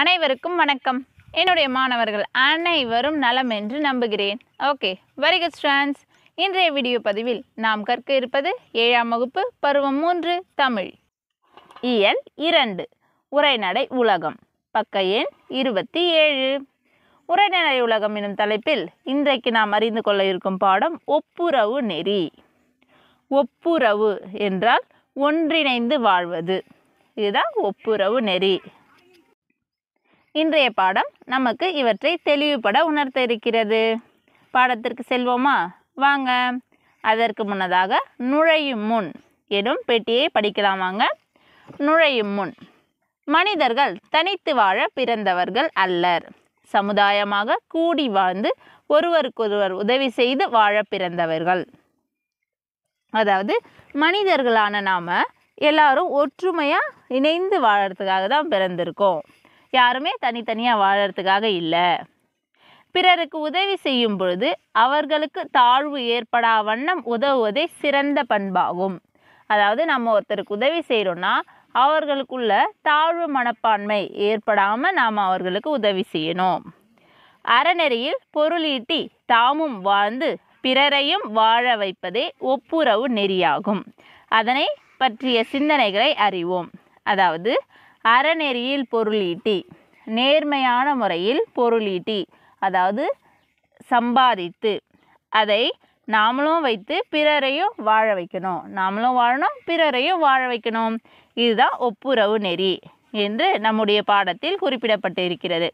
அனைவருக்கும் வணக்கம் என்னுடைய மாணவர்கள் அனைவரும் நலம் என்று நம்புகிறேன் ஓகே வெரி குட் ஸ்டான்ஸ் இன்றைய வீடியோ பதிவில் நாம் கற்க இருப்பது ஏழாம் வகுப்பு பருவம் மூன்று தமிழ் இயல் இரண்டு உரைநடை உலகம் பக்க எண் இருபத்தி ஏழு உரைநடை உலகம் என்னும் தலைப்பில் இன்றைக்கு நாம் அறிந்து கொள்ள இருக்கும் பாடம் ஒப்புரவு நெறி ஒப்புரவு என்றால் ஒன்றிணைந்து வாழ்வது இதுதான் ஒப்புரவு நெறி இன்றைய பாடம் நமக்கு இவற்றை தெளிவுபட உணர்த்த இருக்கிறது பாடத்திற்கு செல்வோமா வாங்க அதற்கு முன்னதாக நுழையும் முன் எனும் பெட்டியை படிக்கலாம் வாங்க நுழையும் முன் மனிதர்கள் தனித்து வாழ பிறந்தவர்கள் அல்லர் சமுதாயமாக கூடி வாழ்ந்து ஒருவருக்கொருவர் உதவி செய்து வாழ பிறந்தவர்கள் அதாவது மனிதர்களான நாம் எல்லாரும் ஒற்றுமையாக இணைந்து வாழறதுக்காக தான் பிறந்திருக்கோம் யாருமே தனித்தனியாக வாழறதுக்காக இல்லை பிறருக்கு உதவி செய்யும் பொழுது அவர்களுக்கு தாழ்வு ஏற்படா வண்ணம் உதவுவதே சிறந்த பண்பாகும் அதாவது நம்ம ஒருத்தருக்கு உதவி செய்கிறோன்னா அவர்களுக்குள்ள தாழ்வு மனப்பான்மை ஏற்படாமல் நாம் அவர்களுக்கு உதவி செய்யணும் அறநெறியில் பொருளீட்டி தாமும் வாழ்ந்து பிறரையும் வாழ வைப்பதே ஒப்புரவு நெறியாகும் அதனை பற்றிய சிந்தனைகளை அறிவோம் அதாவது அறநெறியில் பொருளீட்டி நேர்மையான முறையில் பொருளீட்டி அதாவது சம்பாதித்து அதை நாமளும் வைத்து பிறரையும் வாழ வைக்கணும் நாமளும் வாழணும் பிறரையும் வாழ வைக்கணும் இதுதான் ஒப்புரவு நெறி என்று நம்முடைய பாடத்தில் குறிப்பிடப்பட்டு இருக்கிறது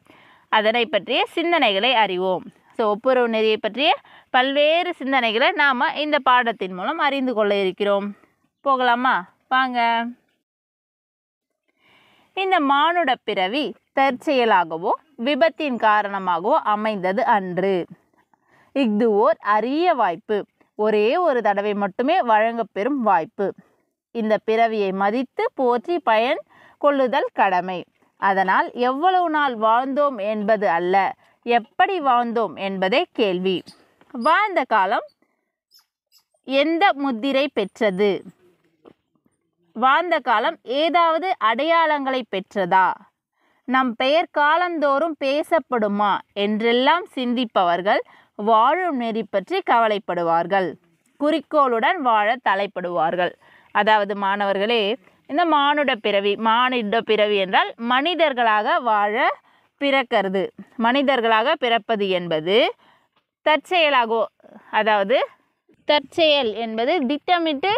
அதனை பற்றிய சிந்தனைகளை அறிவோம் ஸோ ஒப்புரவு நெறியை பற்றிய பல்வேறு சிந்தனைகளை நாம் இந்த பாடத்தின் மூலம் அறிந்து கொள்ள இருக்கிறோம் போகலாமா வாங்க இந்த மானுட பிறவி தற்செயலாகவோ விபத்தின் காரணமாகவோ அமைந்தது அன்று இஃது ஓர் அரிய வாய்ப்பு ஒரே ஒரு தடவை மட்டுமே வழங்கப்பெறும் வாய்ப்பு இந்த பிறவியை மதித்து போற்றி பயன் கொள்ளுதல் கடமை அதனால் எவ்வளவு நாள் வாழ்ந்தோம் என்பது அல்ல எப்படி வாழ்ந்தோம் என்பதே கேள்வி வாழ்ந்த காலம் எந்த முத்திரை பெற்றது வாழ்ந்த காலம் ஏதாவது அடையாளங்களை பெற்றதா நம் பெயர் காலந்தோறும் பேசப்படுமா என்றெல்லாம் சிந்திப்பவர்கள் வாழும் நெறி பற்றி கவலைப்படுவார்கள் குறிக்கோளுடன் வாழ தலைப்படுவார்கள் அதாவது மாணவர்களே இந்த மானுட பிறவி மானிட பிறவி என்றால் மனிதர்களாக வாழ பிறக்கிறது மனிதர்களாக பிறப்பது என்பது தற்செயலாகோ அதாவது தற்செயல் என்பது திட்டமிட்டு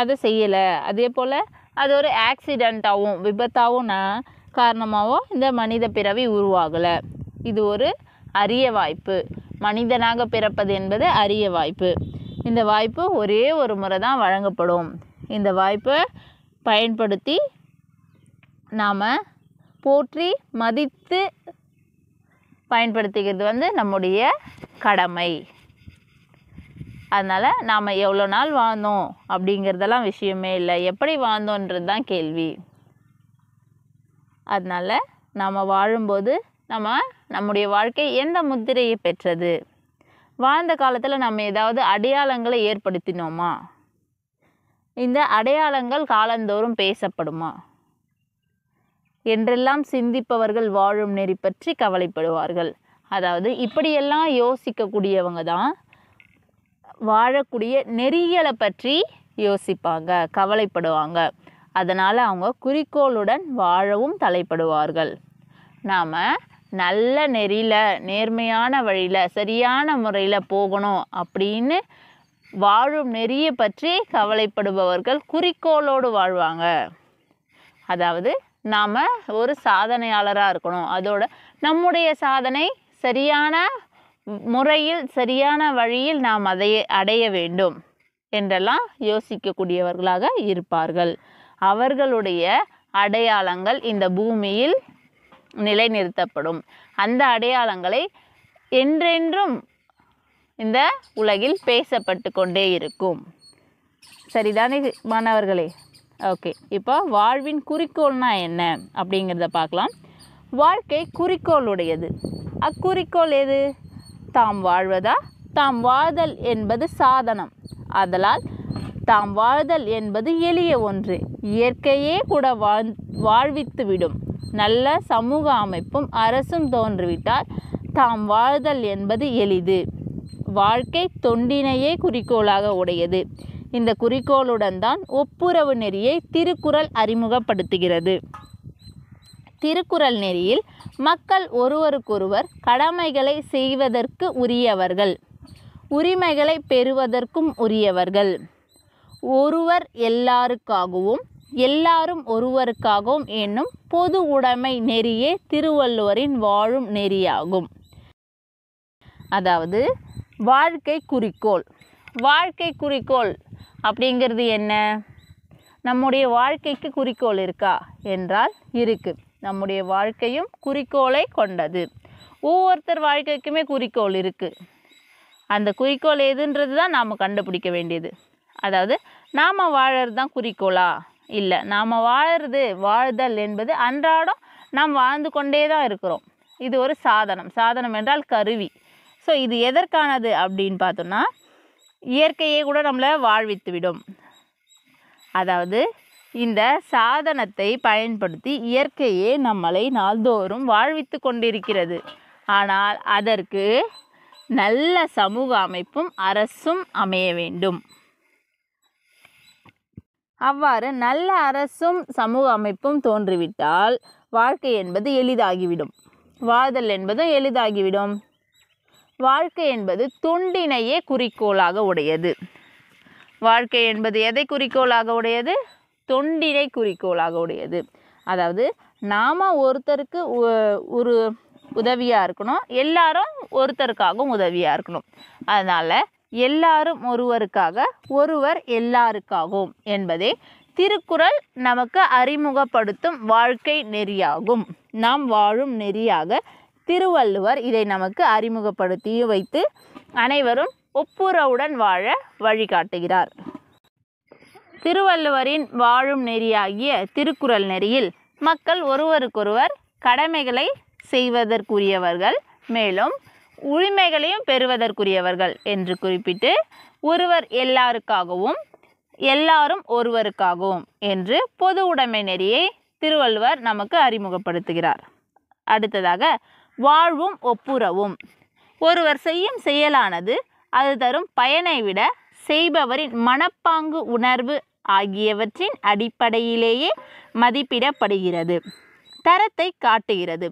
அதை செய்யலை அதே போல் அது ஒரு ஆக்சிடெண்ட்டாகவும் விபத்தாகவும் நான் காரணமாகவும் இந்த மனித பிறவி உருவாகலை இது ஒரு அரிய வாய்ப்பு மனிதனாக பிறப்பது என்பது அரிய வாய்ப்பு இந்த வாய்ப்பு ஒரே ஒரு முறை தான் வழங்கப்படும் இந்த வாய்ப்பை பயன்படுத்தி நாம் போற்றி மதித்து பயன்படுத்திக்கிறது வந்து நம்முடைய கடமை அதனால் நாம் எவ்வளோ நாள் வாழ்ந்தோம் அப்படிங்கிறதெல்லாம் விஷயமே இல்லை எப்படி வாழ்ந்தோன்றது தான் கேள்வி அதனால் நாம் வாழும்போது நம்ம நம்முடைய வாழ்க்கை எந்த முத்திரையை பெற்றது வாழ்ந்த காலத்தில் நம்ம ஏதாவது அடையாளங்களை ஏற்படுத்தினோமா இந்த அடையாளங்கள் காலந்தோறும் பேசப்படுமா என்றெல்லாம் சிந்திப்பவர்கள் வாழும் நெறி பற்றி கவலைப்படுவார்கள் அதாவது இப்படியெல்லாம் யோசிக்கக்கூடியவங்க தான் வாழக்கூடிய நெறிகளை பற்றி யோசிப்பாங்க கவலைப்படுவாங்க அதனால் அவங்க குறிக்கோளுடன் வாழவும் தலைப்படுவார்கள் நாம் நல்ல நெறியில் நேர்மையான வழியில் சரியான முறையில் போகணும் அப்படின்னு வாழும் நெறியை பற்றி கவலைப்படுபவர்கள் குறிக்கோளோடு வாழ்வாங்க அதாவது நாம் ஒரு சாதனையாளராக இருக்கணும் அதோட நம்முடைய சாதனை சரியான முறையில் சரியான வழியில் நாம் அதை அடைய வேண்டும் என்றெல்லாம் யோசிக்கக்கூடியவர்களாக இருப்பார்கள் அவர்களுடைய அடையாளங்கள் இந்த பூமியில் நிலைநிறுத்தப்படும் அந்த அடையாளங்களை என்றென்றும் இந்த உலகில் பேசப்பட்டு கொண்டே இருக்கும் சரிதானே மாணவர்களே ஓகே இப்போ வாழ்வின் குறிக்கோள்னா என்ன அப்படிங்கிறத பார்க்கலாம் வாழ்க்கை குறிக்கோளுடையது அக்குறிக்கோள் எது தாம் வாழ்வதா தாம் வாழ்தல் என்பது சாதனம் அதலால் தாம் வாழ்தல் என்பது எளிய ஒன்று இயற்கையே கூட வாழ் வாழ்வித்துவிடும் நல்ல சமூக அமைப்பும் அரசும் தோன்றுவிட்டால் தாம் வாழ்தல் என்பது எளிது வாழ்க்கை தொண்டினையே குறிக்கோளாக உடையது இந்த குறிக்கோளுடன் தான் ஒப்புரவு நெறியை திருக்குறள் அறிமுகப்படுத்துகிறது திருக்குறள் நெறியில் மக்கள் ஒருவருக்கொருவர் கடமைகளை செய்வதற்கு உரியவர்கள் உரிமைகளை பெறுவதற்கும் உரியவர்கள் ஒருவர் எல்லாருக்காகவும் எல்லாரும் ஒருவருக்காகவும் என்னும் பொது உடைமை நெறியே திருவள்ளுவரின் வாழும் நெறியாகும் அதாவது வாழ்க்கை குறிக்கோள் வாழ்க்கை குறிக்கோள் அப்படிங்கிறது என்ன நம்முடைய வாழ்க்கைக்கு குறிக்கோள் இருக்கா என்றால் இருக்குது நம்முடைய வாழ்க்கையும் குறிக்கோளை கொண்டது ஒவ்வொருத்தர் வாழ்க்கைக்குமே குறிக்கோள் இருக்குது அந்த குறிக்கோள் எதுன்றது தான் நாம் கண்டுபிடிக்க வேண்டியது அதாவது நாம் வாழறது தான் குறிக்கோளா இல்லை நாம் வாழறது வாழ்தல் என்பது அன்றாடம் நாம் வாழ்ந்து கொண்டே தான் இருக்கிறோம் இது ஒரு சாதனம் சாதனம் என்றால் கருவி ஸோ இது எதற்கானது அப்படின்னு பார்த்தோம்னா இயற்கையே கூட நம்மளை வாழ்வித்து விடும் அதாவது இந்த சாதனத்தை பயன்படுத்தி இயற்கையே நம்மளை நாள்தோறும் வாழ்வித்து கொண்டிருக்கிறது ஆனால் அதற்கு நல்ல சமூக அமைப்பும் அரசும் அமைய வேண்டும் அவ்வாறு நல்ல அரசும் சமூக அமைப்பும் தோன்றிவிட்டால் வாழ்க்கை என்பது எளிதாகிவிடும் வாழ்தல் என்பதும் எளிதாகிவிடும் வாழ்க்கை என்பது துண்டினையே குறிக்கோளாக உடையது வாழ்க்கை என்பது எதை குறிக்கோளாக உடையது தொண்டினை குறிக்கோளாக உடையது அதாவது நாம் ஒருத்தருக்கு ஒரு உதவியாக இருக்கணும் எல்லாரும் ஒருத்தருக்காகவும் உதவியாக இருக்கணும் அதனால் எல்லாரும் ஒருவருக்காக ஒருவர் எல்லாருக்காகவும் என்பதே திருக்குறள் நமக்கு அறிமுகப்படுத்தும் வாழ்க்கை நெறியாகும் நாம் வாழும் நெறியாக திருவள்ளுவர் இதை நமக்கு அறிமுகப்படுத்தி வைத்து அனைவரும் ஒப்புரவுடன் வாழ வழிகாட்டுகிறார் திருவள்ளுவரின் வாழும் நெறியாகிய திருக்குறள் நெறியில் மக்கள் ஒருவருக்கொருவர் கடமைகளை செய்வதற்குரியவர்கள் மேலும் உரிமைகளையும் பெறுவதற்குரியவர்கள் என்று குறிப்பிட்டு ஒருவர் எல்லாருக்காகவும் எல்லாரும் ஒருவருக்காகவும் என்று பொது உடைமை நெறியை திருவள்ளுவர் நமக்கு அறிமுகப்படுத்துகிறார் அடுத்ததாக வாழ்வும் ஒப்புரவும் ஒருவர் செய்யும் செயலானது அது தரும் பயனை விட செய்பவரின் மனப்பாங்கு உணர்வு ஆகியவற்றின் அடிப்படையிலேயே மதிப்பிடப்படுகிறது தரத்தை காட்டுகிறது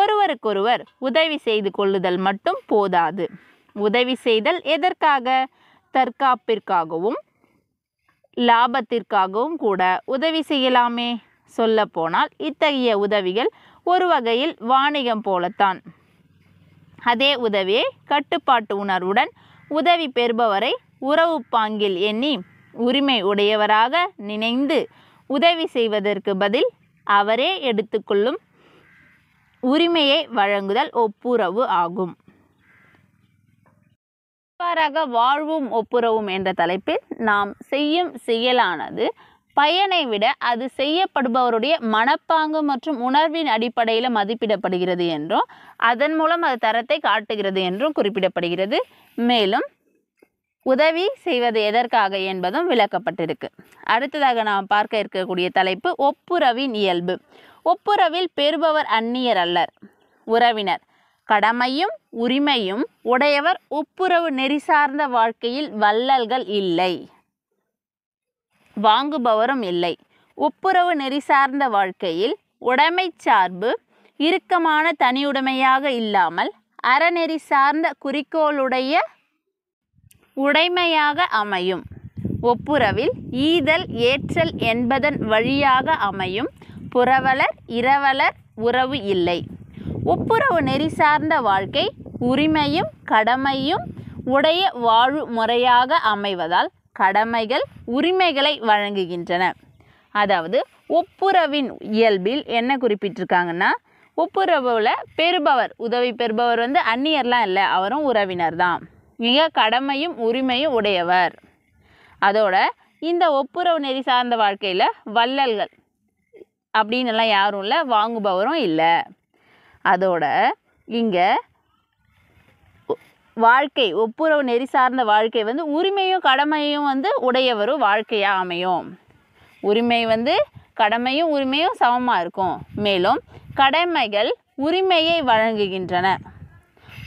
ஒருவருக்கொருவர் உதவி செய்து கொள்ளுதல் மட்டும் போதாது உதவி செய்தல் எதற்காக தற்காப்பிற்காகவும் லாபத்திற்காகவும் கூட உதவி செய்யலாமே சொல்லப்போனால் இத்தகைய உதவிகள் ஒரு வகையில் வாணிகம் போலத்தான் அதே உதவியை கட்டுப்பாட்டு உணர்வுடன் உதவி பெறுபவரை உறவு பாங்கில் எண்ணி உரிமை உடையவராக நினைந்து உதவி செய்வதற்கு பதில் அவரே எடுத்துக்கொள்ளும் உரிமையை வழங்குதல் ஒப்புரவு ஆகும் இவ்வாறாக வாழ்வும் ஒப்புரவும் என்ற தலைப்பில் நாம் செய்யும் செயலானது பயனை விட அது செய்யப்படுபவருடைய மனப்பாங்கு மற்றும் உணர்வின் அடிப்படையில் மதிப்பிடப்படுகிறது என்றும் அதன் மூலம் அது தரத்தை காட்டுகிறது என்றும் குறிப்பிடப்படுகிறது மேலும் உதவி செய்வது எதற்காக என்பதும் விளக்கப்பட்டிருக்கு அடுத்ததாக நாம் பார்க்க இருக்கக்கூடிய தலைப்பு ஒப்புரவின் இயல்பு ஒப்புரவில் பெறுபவர் அந்நியர் அல்லர் உறவினர் கடமையும் உரிமையும் உடையவர் ஒப்புரவு நெறி சார்ந்த வாழ்க்கையில் வள்ளல்கள் இல்லை வாங்குபவரும் இல்லை ஒப்புரவு நெறி சார்ந்த வாழ்க்கையில் உடைமை சார்பு இறுக்கமான தனியுடைமையாக இல்லாமல் அறநெறி சார்ந்த குறிக்கோளுடைய உடைமையாக அமையும் ஒப்புரவில் ஈதல் ஏற்றல் என்பதன் வழியாக அமையும் புறவலர் இரவலர் உறவு இல்லை ஒப்புரவு நெறி சார்ந்த வாழ்க்கை உரிமையும் கடமையும் உடைய வாழ்வு முறையாக அமைவதால் கடமைகள் உரிமைகளை வழங்குகின்றன அதாவது ஒப்புரவின் இயல்பில் என்ன குறிப்பிட்டிருக்காங்கன்னா ஒப்புரவில் பெறுபவர் உதவி பெறுபவர் வந்து அந்நியர்லாம் இல்லை அவரும் உறவினர் தான் மிக கடமையும் உரிமையும் உடையவர் அதோட இந்த ஒப்புரவு நெறி சார்ந்த வாழ்க்கையில் வள்ளல்கள் அப்படின்னு எல்லாம் யாரும் இல்லை வாங்குபவரும் இல்லை அதோட இங்கே வாழ்க்கை ஒப்புரவு நெறி சார்ந்த வாழ்க்கை வந்து உரிமையும் கடமையும் வந்து உடையவரும் வாழ்க்கையாக அமையும் உரிமை வந்து கடமையும் உரிமையும் சமமாக இருக்கும் மேலும் கடமைகள் உரிமையை வழங்குகின்றன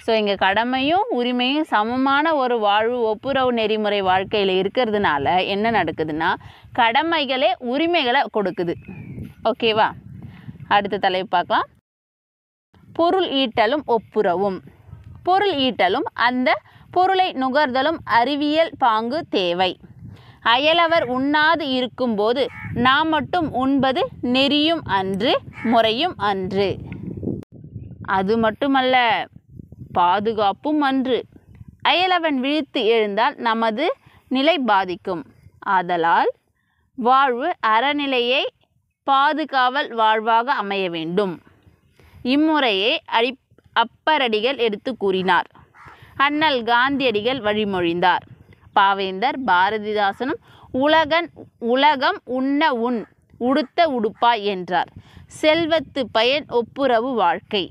ஸோ எங்கள் கடமையும் உரிமையும் சமமான ஒரு வாழ்வு ஒப்புரவு நெறிமுறை வாழ்க்கையில் இருக்கிறதுனால என்ன நடக்குதுன்னா கடமைகளே உரிமைகளை கொடுக்குது ஓகேவா அடுத்த தலைப்பு பார்க்கலாம் பொருள் ஈட்டலும் ஒப்புரவும் பொருள் ஈட்டலும் அந்த பொருளை நுகர்தலும் அறிவியல் பாங்கு தேவை அயலவர் உண்ணாது இருக்கும்போது நாம் மட்டும் உண்பது நெறியும் அன்று முறையும் அன்று அது மட்டுமல்ல பாதுகாப்பும் அன்று அயலவன் விழித்து எழுந்தால் நமது நிலை பாதிக்கும் ஆதலால் வாழ்வு அறநிலையை பாதுகாவல் வாழ்வாக அமைய வேண்டும் இம்முறையை அடி அப்பரடிகள் எடுத்து கூறினார் அண்ணல் காந்தியடிகள் வழிமொழிந்தார் பாவேந்தர் பாரதிதாசனும் உலகன் உலகம் உண்ண உன் உடுத்த உடுப்பாய் என்றார் செல்வத்து பயன் ஒப்புரவு வாழ்க்கை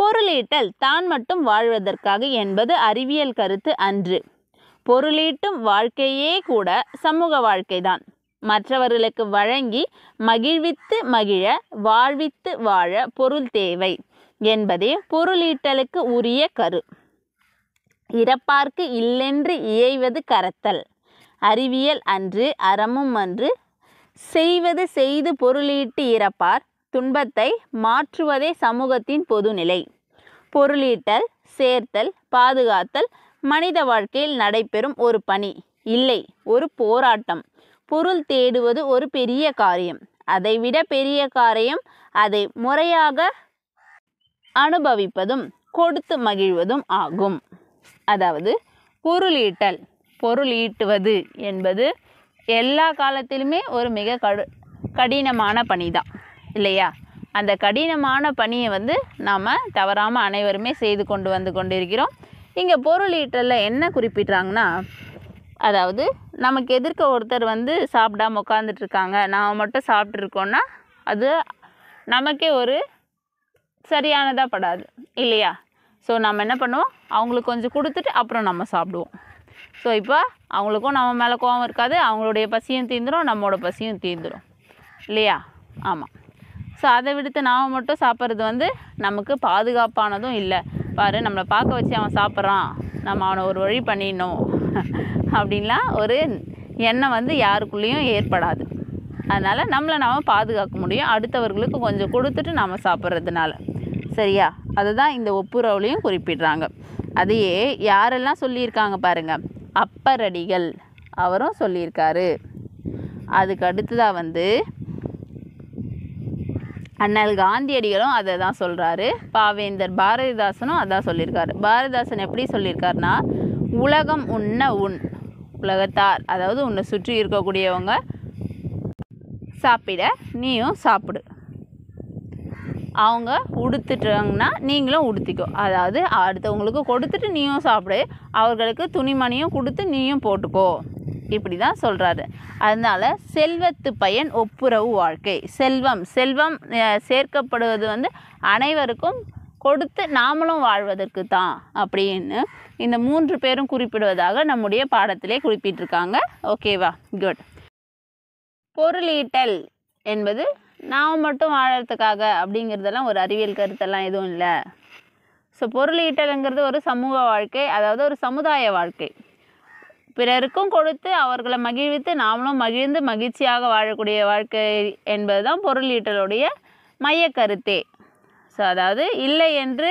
பொருளீட்டல் தான் மட்டும் வாழ்வதற்காக என்பது அறிவியல் கருத்து அன்று பொருளீட்டும் வாழ்க்கையே கூட சமூக வாழ்க்கைதான் மற்றவர்களுக்கு வழங்கி மகிழ்வித்து மகிழ வாழ்வித்து வாழ பொருள் தேவை என்பதே பொருளீட்டலுக்கு உரிய கரு இறப்பார்க்கு இல்லென்று இயைவது கரத்தல் அறிவியல் அன்று அறமும் அன்று செய்வது செய்து பொருளீட்டு இறப்பார் துன்பத்தை மாற்றுவதே சமூகத்தின் பொதுநிலை பொருளீட்டல் சேர்த்தல் பாதுகாத்தல் மனித வாழ்க்கையில் நடைபெறும் ஒரு பணி இல்லை ஒரு போராட்டம் பொருள் தேடுவது ஒரு பெரிய காரியம் அதைவிட பெரிய காரியம் அதை முறையாக அனுபவிப்பதும் கொடுத்து மகிழ்வதும் ஆகும் அதாவது பொருளீட்டல் பொருளீட்டுவது என்பது எல்லா காலத்திலுமே ஒரு மிக கடு கடினமான பணி தான் இல்லையா அந்த கடினமான பணியை வந்து நாம் தவறாமல் அனைவருமே செய்து கொண்டு வந்து கொண்டிருக்கிறோம் இங்கே பொருள் ஈட்டலில் என்ன குறிப்பிட்றாங்கன்னா அதாவது நமக்கு எதிர்க்க ஒருத்தர் வந்து சாப்பிடாம உட்காந்துட்ருக்காங்க நாம் மட்டும் சாப்பிட்ருக்கோன்னா அது நமக்கே ஒரு சரியானதாக படாது இல்லையா ஸோ நம்ம என்ன பண்ணுவோம் அவங்களுக்கு கொஞ்சம் கொடுத்துட்டு அப்புறம் நம்ம சாப்பிடுவோம் ஸோ இப்போ அவங்களுக்கும் நம்ம மேலே கோவம் இருக்காது அவங்களுடைய பசியும் தீர்ந்துடும் நம்மளோட பசியும் தீர்ந்துடும் இல்லையா ஆமாம் ஸோ அதை விடுத்து நாம் மட்டும் சாப்பிட்றது வந்து நமக்கு பாதுகாப்பானதும் இல்லை பாரு நம்மளை பார்க்க வச்சு அவன் சாப்பிட்றான் நம்ம அவனை ஒரு வழி பண்ணிடணும் அப்படின்லாம் ஒரு எண்ணம் வந்து யாருக்குள்ளேயும் ஏற்படாது அதனால் நம்மளை நாம் பாதுகாக்க முடியும் அடுத்தவர்களுக்கு கொஞ்சம் கொடுத்துட்டு நாம் சாப்பிட்றதுனால சரியா அதுதான் இந்த ஒப்புரவுலையும் குறிப்பிடுறாங்க அதையே யாரெல்லாம் சொல்லியிருக்காங்க பாருங்கள் அப்பரடிகள் அவரும் சொல்லியிருக்காரு அதுக்கு அடுத்ததாக வந்து அண்ணல் காந்தியடிகளும் அதை தான் சொல்கிறாரு பாவேந்தர் பாரதிதாசனும் அதான் சொல்லியிருக்காரு பாரதிதாசன் எப்படி சொல்லியிருக்காருனா உலகம் உன்ன உண் உலகத்தார் அதாவது உன்னை சுற்றி இருக்கக்கூடியவங்க சாப்பிட நீயும் சாப்பிடு அவங்க உடுத்துட்டாங்கன்னா நீங்களும் உடுத்திக்கோ அதாவது அடுத்தவங்களுக்கு கொடுத்துட்டு நீயும் சாப்பிடு அவர்களுக்கு துணிமணியும் கொடுத்து நீயும் போட்டுக்கோ இப்படி தான் சொல்கிறாரு அதனால் செல்வத்து பயன் ஒப்புரவு வாழ்க்கை செல்வம் செல்வம் சேர்க்கப்படுவது வந்து அனைவருக்கும் கொடுத்து நாமளும் வாழ்வதற்கு தான் அப்படின்னு இந்த மூன்று பேரும் குறிப்பிடுவதாக நம்முடைய பாடத்திலே குறிப்பிட்டிருக்காங்க ஓகேவா குட் பொருளீட்டல் என்பது நாம் மட்டும் வாழறதுக்காக அப்படிங்கிறதெல்லாம் ஒரு அறிவியல் கருத்தெல்லாம் எதுவும் இல்லை ஸோ பொருளீட்டலுங்கிறது ஒரு சமூக வாழ்க்கை அதாவது ஒரு சமுதாய வாழ்க்கை பிறருக்கும் கொடுத்து அவர்களை மகிழ்வித்து நாமளும் மகிழ்ந்து மகிழ்ச்சியாக வாழக்கூடிய வாழ்க்கை என்பது தான் பொருளீட்டலுடைய மைய கருத்தே ஸோ அதாவது இல்லை என்று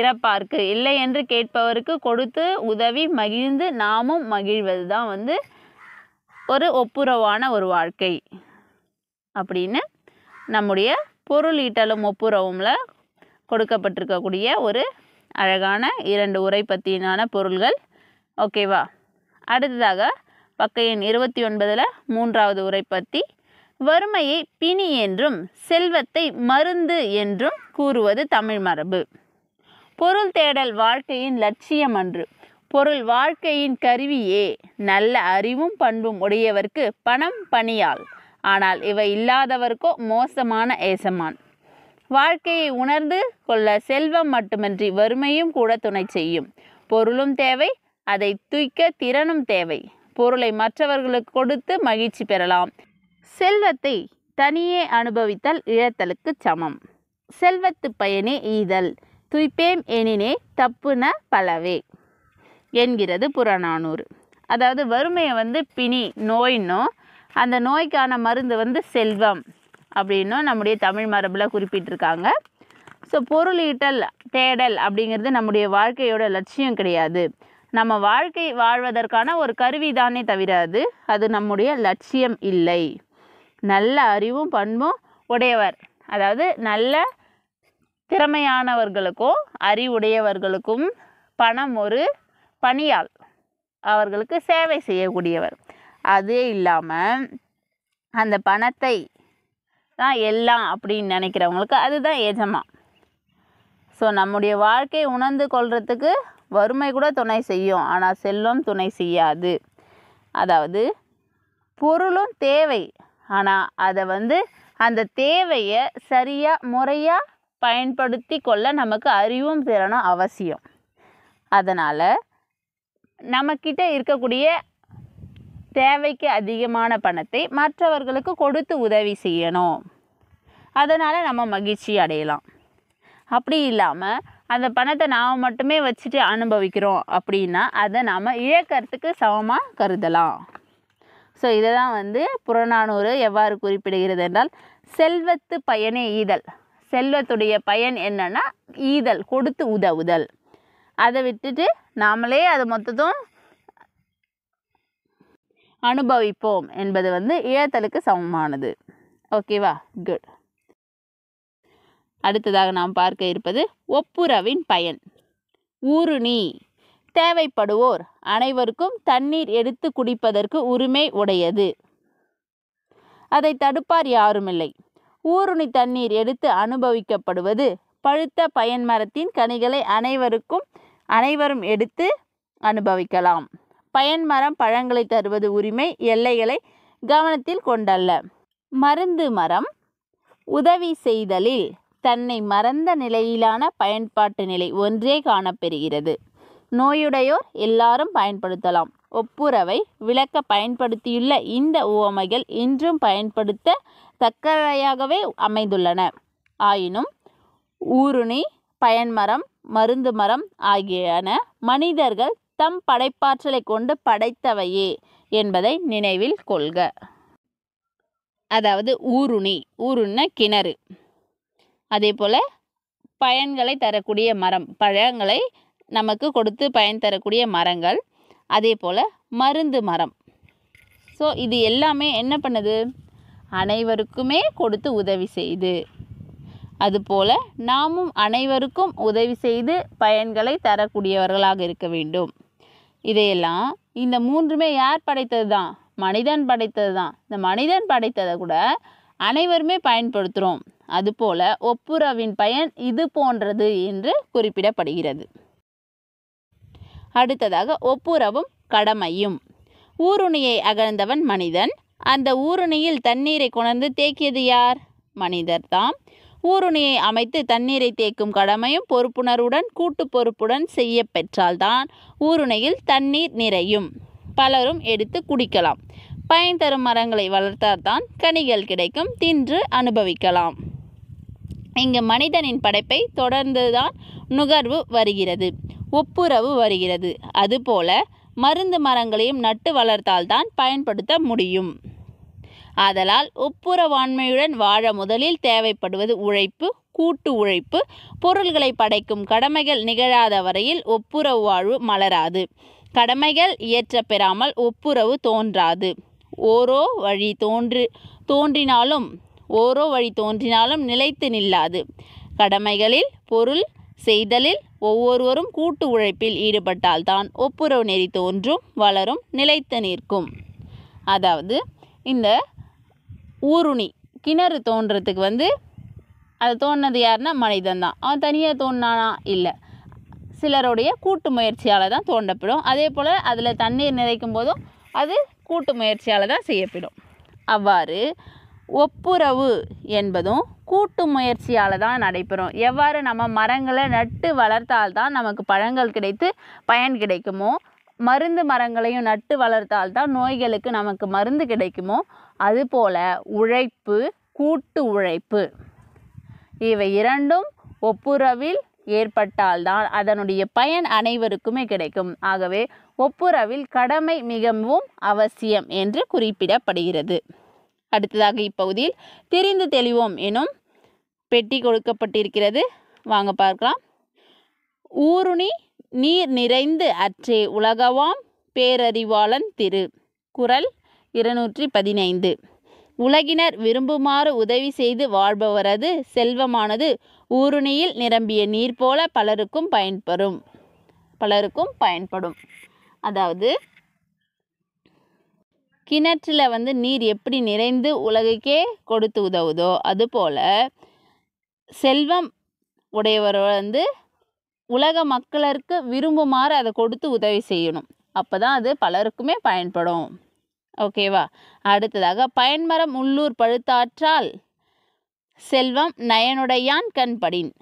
இறப்பார்க்கு இல்லை என்று கேட்பவருக்கு கொடுத்து உதவி மகிழ்ந்து நாமும் மகிழ்வது தான் வந்து ஒரு ஒப்புரவான ஒரு வாழ்க்கை அப்படின்னு நம்முடைய பொருளீட்டலும் ஒப்புரவும்ல கொடுக்கப்பட்டிருக்கக்கூடிய ஒரு அழகான இரண்டு உரை பற்றினான பொருள்கள் ஓகேவா அடுத்ததாக பக்க எண் இருபத்தி ஒன்பதில் மூன்றாவது உரைப்பத்தி வறுமையை பிணி என்றும் செல்வத்தை மருந்து என்றும் கூறுவது தமிழ் மரபு பொருள் தேடல் வாழ்க்கையின் லட்சியம் அன்று பொருள் வாழ்க்கையின் கருவியே நல்ல அறிவும் பண்பும் உடையவர்க்கு பணம் பணியால் ஆனால் இவை இல்லாதவர்க்கோ மோசமான ஏசமான் வாழ்க்கையை உணர்ந்து கொள்ள செல்வம் மட்டுமின்றி வறுமையும் கூட துணை செய்யும் பொருளும் தேவை அதை துய்க்க திறனும் தேவை பொருளை மற்றவர்களுக்கு கொடுத்து மகிழ்ச்சி பெறலாம் செல்வத்தை தனியே அனுபவித்தல் இழத்தலுக்கு சமம் செல்வத்து பயனே ஈதல் துய்ப்பேம் எனினே தப்புன பலவே என்கிறது புறநானூறு அதாவது வறுமையை வந்து பிணி நோயினோ அந்த நோய்க்கான மருந்து வந்து செல்வம் அப்படின்னும் நம்முடைய தமிழ் மரபில் குறிப்பிட்டிருக்காங்க ஸோ பொருளீட்டல் தேடல் அப்படிங்கிறது நம்முடைய வாழ்க்கையோட லட்சியம் கிடையாது நம்ம வாழ்க்கை வாழ்வதற்கான ஒரு கருவி தானே தவிர அது அது நம்முடைய லட்சியம் இல்லை நல்ல அறிவும் பண்பும் உடையவர் அதாவது நல்ல திறமையானவர்களுக்கும் அறிவுடையவர்களுக்கும் பணம் ஒரு பணியால் அவர்களுக்கு சேவை செய்யக்கூடியவர் அதே இல்லாமல் அந்த பணத்தை தான் எல்லாம் அப்படின்னு நினைக்கிறவங்களுக்கு அதுதான் எஜமா ஸோ நம்முடைய வாழ்க்கை உணர்ந்து கொள்றதுக்கு வறுமை கூட துணை செய்யும் ஆனால் செல்லம் துணை செய்யாது அதாவது பொருளும் தேவை ஆனால் அதை வந்து அந்த தேவையை சரியாக முறையாக பயன்படுத்தி கொள்ள நமக்கு அறிவும் திறனும் அவசியம் அதனால் நம்மக்கிட்ட இருக்கக்கூடிய தேவைக்கு அதிகமான பணத்தை மற்றவர்களுக்கு கொடுத்து உதவி செய்யணும் அதனால் நம்ம மகிழ்ச்சி அடையலாம் அப்படி இல்லாமல் அந்த பணத்தை நாம் மட்டுமே வச்சுட்டு அனுபவிக்கிறோம் அப்படின்னா அதை நாம் இழக்கிறதுக்கு சமமாக கருதலாம் ஸோ இதை தான் வந்து புறநானூறு எவ்வாறு குறிப்பிடுகிறது என்றால் செல்வத்து பயனே ஈதல் செல்வத்துடைய பயன் என்னென்னா ஈதல் கொடுத்து உதவுதல் அதை விட்டுட்டு நாமளே அது மொத்தத்தும் அனுபவிப்போம் என்பது வந்து இழத்தலுக்கு சமமானது ஓகேவா குட் அடுத்ததாக நாம் பார்க்க இருப்பது ஒப்புரவின் பயன் ஊருணி தேவைப்படுவோர் அனைவருக்கும் தண்ணீர் எடுத்து குடிப்பதற்கு உரிமை உடையது அதை தடுப்பார் யாருமில்லை ஊருணி தண்ணீர் எடுத்து அனுபவிக்கப்படுவது பழுத்த பயன் மரத்தின் கனிகளை அனைவருக்கும் அனைவரும் எடுத்து அனுபவிக்கலாம் பயன் மரம் பழங்களை தருவது உரிமை எல்லைகளை கவனத்தில் கொண்டல்ல மருந்து மரம் உதவி செய்தலில் தன்னை மறந்த நிலையிலான பயன்பாட்டு நிலை ஒன்றே காணப்பெறுகிறது நோயுடையோர் எல்லாரும் பயன்படுத்தலாம் ஒப்புரவை விளக்க பயன்படுத்தியுள்ள இந்த உவமைகள் இன்றும் பயன்படுத்த தக்கவையாகவே அமைந்துள்ளன ஆயினும் ஊருணி பயன்மரம் மருந்து மரம் ஆகியன மனிதர்கள் தம் படைப்பாற்றலை கொண்டு படைத்தவையே என்பதை நினைவில் கொள்க அதாவது ஊருணி ஊருண்ண கிணறு அதே போல் பயன்களை தரக்கூடிய மரம் பழங்களை நமக்கு கொடுத்து பயன் தரக்கூடிய மரங்கள் அதே போல் மருந்து மரம் ஸோ இது எல்லாமே என்ன பண்ணுது அனைவருக்குமே கொடுத்து உதவி செய்து அதுபோல் நாமும் அனைவருக்கும் உதவி செய்து பயன்களை தரக்கூடியவர்களாக இருக்க வேண்டும் இதையெல்லாம் இந்த மூன்றுமே யார் படைத்தது தான் மனிதன் படைத்தது தான் இந்த மனிதன் படைத்ததை கூட அனைவருமே பயன்படுத்துகிறோம் அதுபோல ஒப்புரவின் பயன் இது போன்றது என்று குறிப்பிடப்படுகிறது அடுத்ததாக ஒப்புரவும் கடமையும் ஊருணியை அகழ்ந்தவன் மனிதன் அந்த ஊருணியில் தண்ணீரை கொணர்ந்து தேக்கியது யார் மனிதர் தாம் ஊருணியை அமைத்து தண்ணீரை தேக்கும் கடமையும் பொறுப்புணர்வுடன் கூட்டு பொறுப்புடன் செய்ய பெற்றால்தான் ஊருணையில் தண்ணீர் நிறையும் பலரும் எடுத்து குடிக்கலாம் பயன் தரும் மரங்களை வளர்த்தால்தான் கனிகள் கிடைக்கும் தின்று அனுபவிக்கலாம் இங்கு மனிதனின் படைப்பை தொடர்ந்துதான் நுகர்வு வருகிறது ஒப்புரவு வருகிறது அதுபோல மருந்து மரங்களையும் நட்டு வளர்த்தால்தான் பயன்படுத்த முடியும் ஆதலால் ஒப்புரவாண்மையுடன் வாழ முதலில் தேவைப்படுவது உழைப்பு கூட்டு உழைப்பு பொருள்களை படைக்கும் கடமைகள் நிகழாத வரையில் ஒப்புரவு வாழ்வு மலராது கடமைகள் இயற்ற பெறாமல் ஒப்புரவு தோன்றாது ஓரோ வழி தோன்று தோன்றினாலும் ஓரோ வழி தோன்றினாலும் நிலைத்து நில்லாது கடமைகளில் பொருள் செய்தலில் ஒவ்வொருவரும் கூட்டு உழைப்பில் ஈடுபட்டால்தான் ஒப்புரவு நெறி தோன்றும் வளரும் நிலைத்து நிற்கும் அதாவது இந்த ஊருணி கிணறு தோன்றத்துக்கு வந்து அது தோன்றது யாருன்னா மனிதன் தான் அவன் தனியாக தோன்றானா இல்லை சிலருடைய கூட்டு முயற்சியால் தான் தோண்டப்படும் அதே போல் அதில் தண்ணீர் நிறைக்கும் போதும் அது கூட்டு முயற்சியால் தான் செய்யப்படும் அவ்வாறு ஒப்புரவு என்பதும் கூட்டு முயற்சியால் தான் நடைபெறும் எவ்வாறு நம்ம மரங்களை நட்டு வளர்த்தால்தான் நமக்கு பழங்கள் கிடைத்து பயன் கிடைக்குமோ மருந்து மரங்களையும் நட்டு வளர்த்தால்தான் நோய்களுக்கு நமக்கு மருந்து கிடைக்குமோ அதுபோல உழைப்பு கூட்டு உழைப்பு இவை இரண்டும் ஒப்புரவில் ஏற்பட்டால்தான் அதனுடைய பயன் அனைவருக்குமே கிடைக்கும் ஆகவே ஒப்புரவில் கடமை மிகவும் அவசியம் என்று குறிப்பிடப்படுகிறது அடுத்ததாக இப்பகுதியில் தெரிந்து தெளிவோம் எனும் பெட்டி கொடுக்கப்பட்டிருக்கிறது வாங்க பார்க்கலாம் ஊருணி நீர் நிறைந்து அற்றே உலகவாம் பேரறிவாளன் திரு குரல் இருநூற்றி பதினைந்து உலகினர் விரும்புமாறு உதவி செய்து வாழ்பவரது செல்வமானது ஊருணியில் நிரம்பிய நீர் போல பலருக்கும் பயன்படும் பலருக்கும் பயன்படும் அதாவது கிணற்றில் வந்து நீர் எப்படி நிறைந்து உலகுக்கே கொடுத்து உதவுதோ அதுபோல் செல்வம் உடையவர் வந்து உலக மக்களுக்கு விரும்புமாறு அதை கொடுத்து உதவி செய்யணும் அப்போ தான் அது பலருக்குமே பயன்படும் ஓகேவா அடுத்ததாக பயன்மரம் உள்ளூர் பழுத்தாற்றால் செல்வம் நயனுடையான் கண்படின்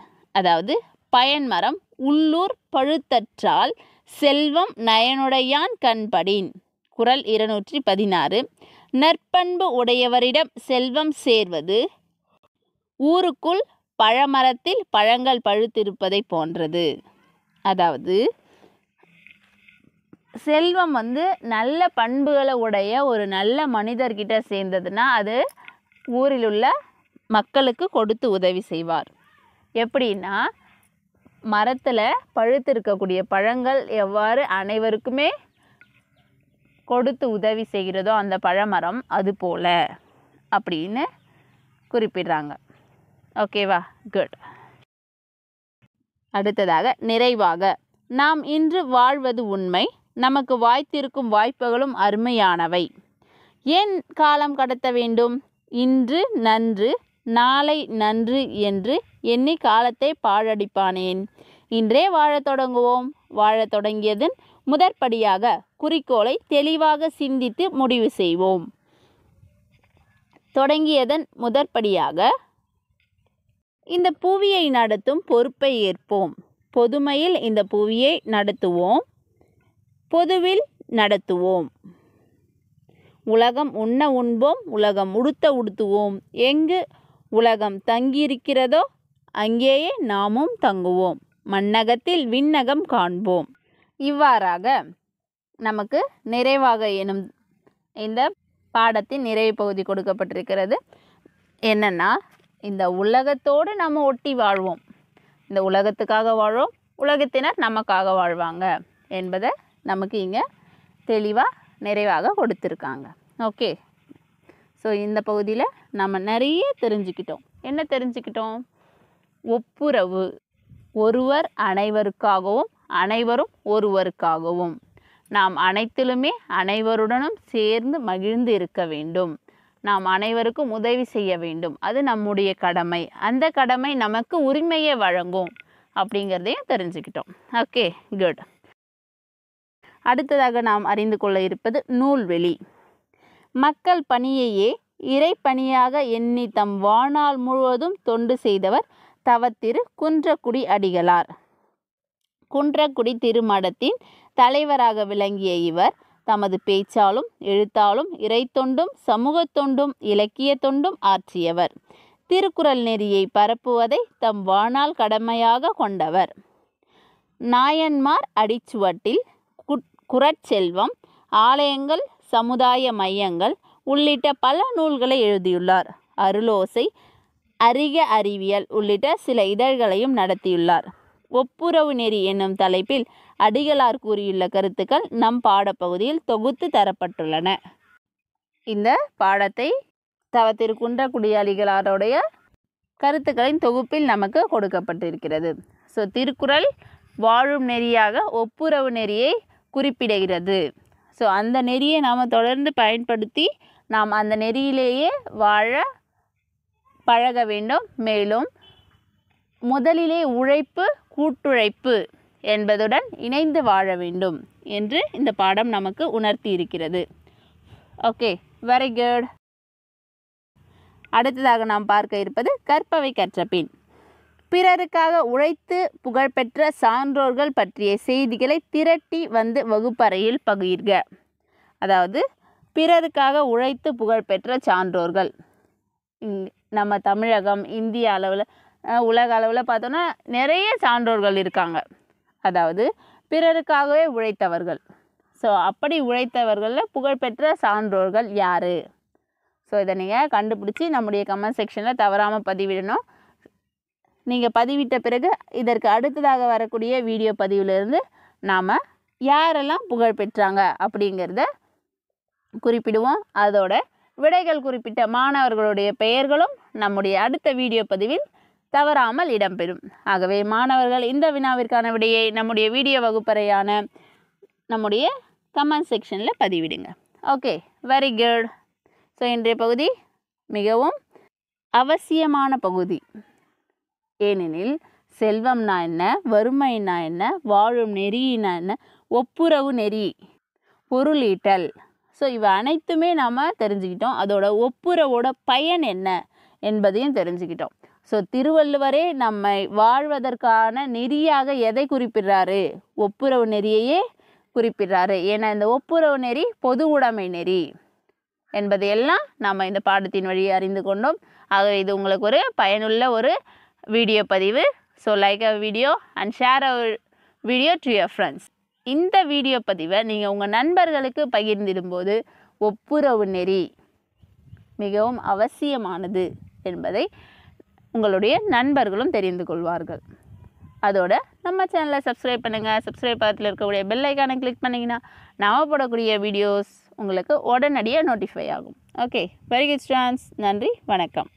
அதாவது பயன்மரம் உள்ளூர் பழுத்தற்றால் செல்வம் நயனுடையான் கண்படின் குரல் இருநூற்றி பதினாறு நற்பண்பு உடையவரிடம் செல்வம் சேர்வது ஊருக்குள் பழமரத்தில் பழங்கள் பழுத்திருப்பதை போன்றது அதாவது செல்வம் வந்து நல்ல பண்புகளை உடைய ஒரு நல்ல மனிதர்கிட்ட சேர்ந்ததுன்னா அது ஊரில் உள்ள மக்களுக்கு கொடுத்து உதவி செய்வார் எப்படின்னா மரத்தில் பழுத்திருக்கக்கூடிய பழங்கள் எவ்வாறு அனைவருக்குமே கொடுத்து உதவி செய்கிறதோ அந்த பழமரம் அது போல் அப்படின்னு குறிப்பிடுறாங்க ஓகேவா குட் அடுத்ததாக நிறைவாக நாம் இன்று வாழ்வது உண்மை நமக்கு வாய்த்திருக்கும் வாய்ப்புகளும் அருமையானவை ஏன் காலம் கடத்த வேண்டும் இன்று நன்று நாளை நன்று என்று எண்ணி காலத்தை பாழடிப்பானேன் இன்றே வாழத் தொடங்குவோம் வாழத் தொடங்கியதன் முதற்படியாக குறிக்கோளை தெளிவாக சிந்தித்து முடிவு செய்வோம் தொடங்கியதன் முதற்படியாக இந்த புவியை நடத்தும் பொறுப்பை ஏற்போம் பொதுமையில் இந்த புவியை நடத்துவோம் பொதுவில் நடத்துவோம் உலகம் உண்ண உண்போம் உலகம் உடுத்த உடுத்துவோம் எங்கு உலகம் தங்கியிருக்கிறதோ அங்கேயே நாமும் தங்குவோம் மன்னகத்தில் விண்ணகம் காண்போம் இவ்வாறாக நமக்கு நிறைவாக எனும் இந்த பாடத்தின் நிறைவு பகுதி கொடுக்கப்பட்டிருக்கிறது என்னென்னா இந்த உலகத்தோடு நம்ம ஒட்டி வாழ்வோம் இந்த உலகத்துக்காக வாழ்வோம் உலகத்தினர் நமக்காக வாழ்வாங்க என்பதை நமக்கு இங்கே தெளிவாக நிறைவாக கொடுத்துருக்காங்க ஓகே ஸோ இந்த பகுதியில் நம்ம நிறைய தெரிஞ்சுக்கிட்டோம் என்ன தெரிஞ்சுக்கிட்டோம் ஒப்புரவு ஒருவர் அனைவருக்காகவும் அனைவரும் ஒருவருக்காகவும் நாம் அனைத்திலுமே அனைவருடனும் சேர்ந்து மகிழ்ந்து இருக்க வேண்டும் நாம் அனைவருக்கும் உதவி செய்ய வேண்டும் அது நம்முடைய கடமை அந்த கடமை நமக்கு உரிமையை வழங்கும் அப்படிங்கிறதையும் தெரிஞ்சுக்கிட்டோம் ஓகே குட் அடுத்ததாக நாம் அறிந்து கொள்ள இருப்பது நூல்வெளி மக்கள் பணியையே இறைப்பணியாக எண்ணி தம் வாழ்நாள் முழுவதும் தொண்டு செய்தவர் தவத்திரு குன்றக்குடி அடிகளார் குன்றக்குடி திருமடத்தின் தலைவராக விளங்கிய இவர் தமது பேச்சாலும் எழுத்தாலும் இறைத்தொண்டும் சமூக தொண்டும் இலக்கிய தொண்டும் ஆற்றியவர் திருக்குறள் நெறியை பரப்புவதை தம் வாழ்நாள் கடமையாக கொண்டவர் நாயன்மார் அடிச்சுவட்டில் குரட்செல்வம் ஆலயங்கள் சமுதாய மையங்கள் உள்ளிட்ட பல நூல்களை எழுதியுள்ளார் அருளோசை அரிக அறிவியல் உள்ளிட்ட சில இதழ்களையும் நடத்தியுள்ளார் ஒப்புரவு நெறி என்னும் தலைப்பில் அடிகளார் கூறியுள்ள கருத்துக்கள் நம் பாடப்பகுதியில் தொகுத்து தரப்பட்டுள்ளன இந்த பாடத்தை தவத்திற்குன்ற குடியாளிகளாருடைய கருத்துக்களின் தொகுப்பில் நமக்கு கொடுக்கப்பட்டிருக்கிறது ஸோ திருக்குறள் வாழும் நெறியாக ஒப்புரவு நெறியை குறிப்பிடுகிறது ஸோ அந்த நெறியை நாம் தொடர்ந்து பயன்படுத்தி நாம் அந்த நெறியிலேயே வாழ பழக வேண்டும் மேலும் முதலிலே உழைப்பு கூட்டுழைப்பு என்பதுடன் இணைந்து வாழ வேண்டும் என்று இந்த பாடம் நமக்கு உணர்த்தி இருக்கிறது ஓகே வெரி குட் அடுத்ததாக நாம் பார்க்க இருப்பது கற்பவை கற்றபின் பிறருக்காக உழைத்து புகழ்பெற்ற சான்றோர்கள் பற்றிய செய்திகளை திரட்டி வந்து வகுப்பறையில் பகிர்க அதாவது பிறருக்காக உழைத்து புகழ்பெற்ற சான்றோர்கள் நம்ம தமிழகம் இந்திய அளவில் உலக அளவில் பார்த்தோன்னா நிறைய சான்றோர்கள் இருக்காங்க அதாவது பிறருக்காகவே உழைத்தவர்கள் ஸோ அப்படி உழைத்தவர்களில் புகழ்பெற்ற சான்றோர்கள் யார் ஸோ இதை நீங்கள் கண்டுபிடிச்சி நம்முடைய கமெண்ட் செக்ஷனில் தவறாமல் பதிவிடணும் நீங்கள் பதிவிட்ட பிறகு இதற்கு அடுத்ததாக வரக்கூடிய வீடியோ பதிவிலிருந்து நாம் யாரெல்லாம் புகழ் பெற்றாங்க அப்படிங்கிறத குறிப்பிடுவோம் அதோட விடைகள் குறிப்பிட்ட மாணவர்களுடைய பெயர்களும் நம்முடைய அடுத்த வீடியோ பதிவில் தவறாமல் இடம்பெறும் ஆகவே மாணவர்கள் இந்த வினாவிற்கான விடையை நம்முடைய வீடியோ வகுப்பறையான நம்முடைய கமெண்ட் செக்ஷனில் பதிவிடுங்க ஓகே வெரி குட் ஸோ இன்றைய பகுதி மிகவும் அவசியமான பகுதி ஏனெனில் செல்வம்னா என்ன வறுமைனா என்ன வாழும் நெறினா என்ன ஒப்புரவு நெறி பொருளீட்டல் ஸோ இவை அனைத்துமே நாம் தெரிஞ்சுக்கிட்டோம் அதோட ஒப்புரவோட பயன் என்ன என்பதையும் தெரிஞ்சுக்கிட்டோம் ஸோ திருவள்ளுவரே நம்மை வாழ்வதற்கான நெறியாக எதை குறிப்பிடுறாரு ஒப்புரவு நெறியையே குறிப்பிடுறாரு ஏன்னா இந்த ஒப்புரவு நெறி பொது உடைமை நெறி என்பதையெல்லாம் நம்ம இந்த பாடத்தின் வழி அறிந்து கொண்டோம் ஆகவே இது உங்களுக்கு ஒரு பயனுள்ள ஒரு வீடியோ பதிவு so like a video and share a video to your friends இந்த வீடியோ பதிவை நீங்கள் உங்கள் நண்பர்களுக்கு பகிர்ந்திடும்போது ஒப்புரவு நெறி மிகவும் அவசியமானது என்பதை உங்களுடைய நண்பர்களும் தெரிந்து கொள்வார்கள் அதோட நம்ம சேனலை சப்ஸ்கிரைப் பண்ணுங்கள் சப்ஸ்கிரைப் பக்கத்தில் இருக்கக்கூடிய பெல் ஐக்கானை கிளிக் பண்ணிங்கன்னா நான் போடக்கூடிய வீடியோஸ் உங்களுக்கு உடனடியாக நோட்டிஃபை ஆகும் ஓகே வெரி குட் ஸ்டான்ஸ் நன்றி வணக்கம்